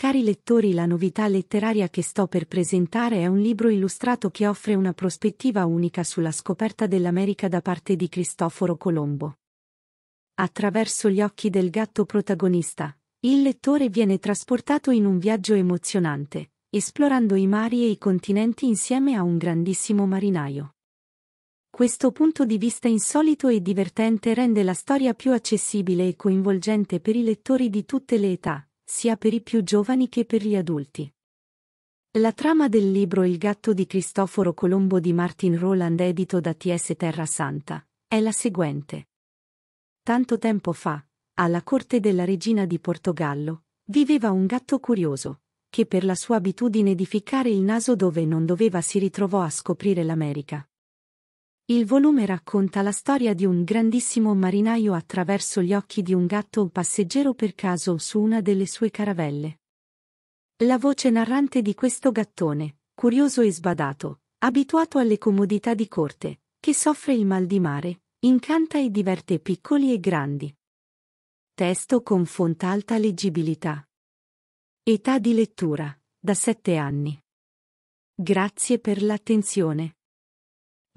Cari lettori, la novità letteraria che sto per presentare è un libro illustrato che offre una prospettiva unica sulla scoperta dell'America da parte di Cristoforo Colombo. Attraverso gli occhi del gatto protagonista, il lettore viene trasportato in un viaggio emozionante, esplorando i mari e i continenti insieme a un grandissimo marinaio. Questo punto di vista insolito e divertente rende la storia più accessibile e coinvolgente per i lettori di tutte le età sia per i più giovani che per gli adulti. La trama del libro Il gatto di Cristoforo Colombo di Martin Roland edito da TS Terra Santa è la seguente. Tanto tempo fa, alla corte della regina di Portogallo, viveva un gatto curioso, che per la sua abitudine di ficcare il naso dove non doveva si ritrovò a scoprire l'America. Il volume racconta la storia di un grandissimo marinaio attraverso gli occhi di un gatto passeggero per caso su una delle sue caravelle. La voce narrante di questo gattone, curioso e sbadato, abituato alle comodità di corte, che soffre il mal di mare, incanta e diverte piccoli e grandi. Testo con fonte alta leggibilità. Età di lettura, da sette anni. Grazie per l'attenzione.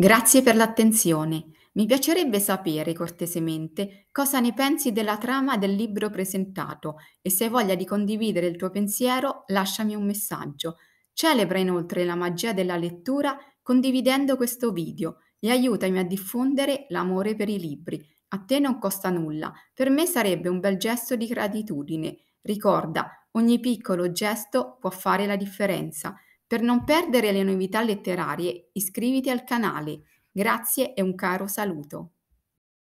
Grazie per l'attenzione. Mi piacerebbe sapere cortesemente cosa ne pensi della trama del libro presentato e se hai voglia di condividere il tuo pensiero lasciami un messaggio. Celebra inoltre la magia della lettura condividendo questo video e aiutami a diffondere l'amore per i libri. A te non costa nulla, per me sarebbe un bel gesto di gratitudine. Ricorda, ogni piccolo gesto può fare la differenza. Per non perdere le novità letterarie iscriviti al canale. Grazie e un caro saluto.